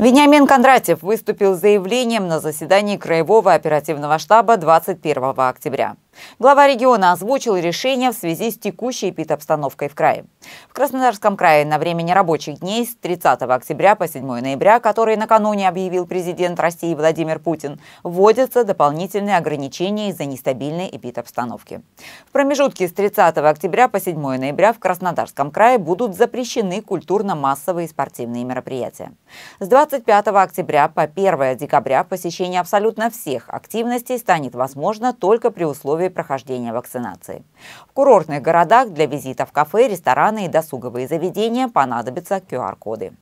Вениамин Кондратьев выступил с заявлением на заседании Краевого оперативного штаба 21 октября. Глава региона озвучил решение в связи с текущей эпидобстановкой в крае. В Краснодарском крае на время нерабочих дней с 30 октября по 7 ноября, которые накануне объявил президент России Владимир Путин, вводятся дополнительные ограничения из-за нестабильной эпидобстановки. В промежутке с 30 октября по 7 ноября в Краснодарском крае будут запрещены культурно-массовые спортивные мероприятия. С 25 октября по 1 декабря посещение абсолютно всех активностей станет возможно только при условии условий прохождения вакцинации. В курортных городах для визита в кафе, рестораны и досуговые заведения понадобятся QR-коды.